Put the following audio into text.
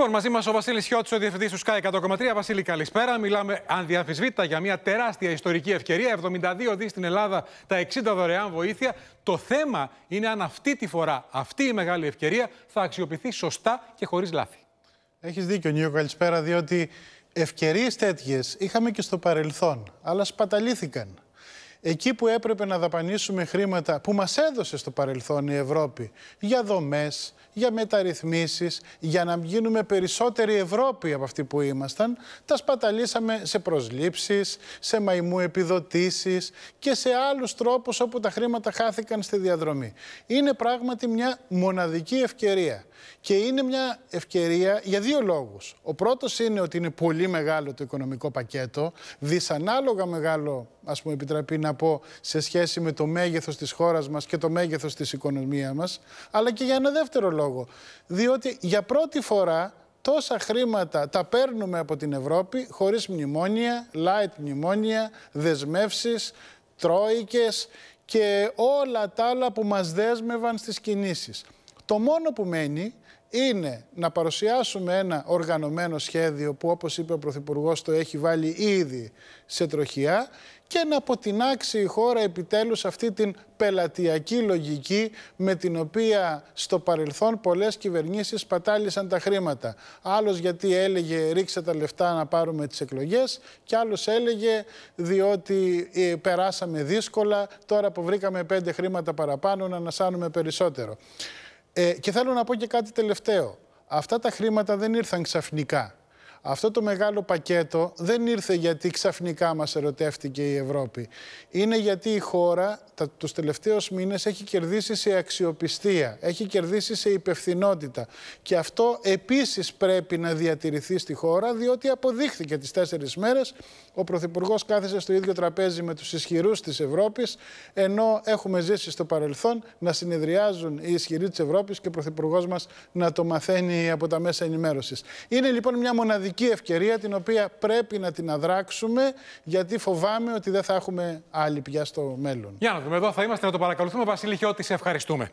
Λοιπόν, μαζί μας ο Βασίλης ο διευθυντής του ΣΚΑΕ 100,3. Βασίλη, καλησπέρα. Μιλάμε ανδιαφυσβήτητα για μια τεράστια ιστορική ευκαιρία. 72 δις στην Ελλάδα, τα 60 δωρεάν βοήθεια. Το θέμα είναι αν αυτή τη φορά, αυτή η μεγάλη ευκαιρία θα αξιοποιηθεί σωστά και χωρίς λάθη. Έχεις δίκιο, Νίκο, καλησπέρα, διότι ευκαιρίες τέτοιες είχαμε και στο παρελθόν, αλλά σπαταλήθηκαν εκεί που έπρεπε να δαπανίσουμε χρήματα που μας έδωσε στο παρελθόν η Ευρώπη για δομές, για μεταρρυθμίσεις, για να γίνουμε περισσότερη Ευρώπη από αυτή που ήμασταν, τα σπαταλήσαμε σε προσλήψεις, σε μαϊμού επιδοτήσεις και σε άλλους τρόπους όπου τα χρήματα χάθηκαν στη διαδρομή. Είναι πράγματι μια μοναδική ευκαιρία. Και είναι μια ευκαιρία για δύο λόγους. Ο πρώτος είναι ότι είναι πολύ μεγάλο το οικονομικό πακέτο, δυσανάλογα μεγάλο ας μου επιτραπεί να πω, σε σχέση με το μέγεθος της χώρας μας και το μέγεθος της οικονομίας μας, αλλά και για ένα δεύτερο λόγο. Διότι για πρώτη φορά τόσα χρήματα τα παίρνουμε από την Ευρώπη χωρίς μνημόνια, light μνημόνια, δεσμεύσεις, τρόικες και όλα τα άλλα που μας δέσμευαν στις κινήσεις. Το μόνο που μένει είναι να παρουσιάσουμε ένα οργανωμένο σχέδιο που όπως είπε ο Πρωθυπουργός το έχει βάλει ήδη σε τροχιά και να αποτινάξει η χώρα επιτέλους αυτή την πελατειακή λογική με την οποία στο παρελθόν πολλές κυβερνήσεις πατάλησαν τα χρήματα. Άλλος γιατί έλεγε ρίξε τα λεφτά να πάρουμε τις εκλογές και άλλος έλεγε διότι ε, περάσαμε δύσκολα, τώρα που βρήκαμε πέντε χρήματα παραπάνω να ανασάνουμε περισσότερο. Ε, και θέλω να πω και κάτι τελευταίο. Αυτά τα χρήματα δεν ήρθαν ξαφνικά. Αυτό το μεγάλο πακέτο δεν ήρθε γιατί ξαφνικά μας ερωτεύτηκε η Ευρώπη. Είναι γιατί η χώρα τα, τους τελευταίους μήνες έχει κερδίσει σε αξιοπιστία, έχει κερδίσει σε υπευθυνότητα. Και αυτό επίσης πρέπει να διατηρηθεί στη χώρα, διότι αποδείχθηκε τις τέσσερις μέρες. Ο Πρωθυπουργός κάθεσε στο ίδιο τραπέζι με τους ισχυρούς της Ευρώπης, ενώ έχουμε ζήσει στο παρελθόν να συνεδριάζουν οι ισχυροί της Ευρώπης και ο Πρωθυπουργός μας να το μαθαίνει από τα μέσα ενημέρωσης. Είναι λοιπόν μια μοναδική μοναδική ευκαιρία την οποία πρέπει να την αδράξουμε γιατί φοβάμαι ότι δεν θα έχουμε άλλη πια στο μέλλον. Για να δούμε εδώ θα είμαστε να το παρακολουθούμε. Βασίλη Χιώτη, σε ευχαριστούμε.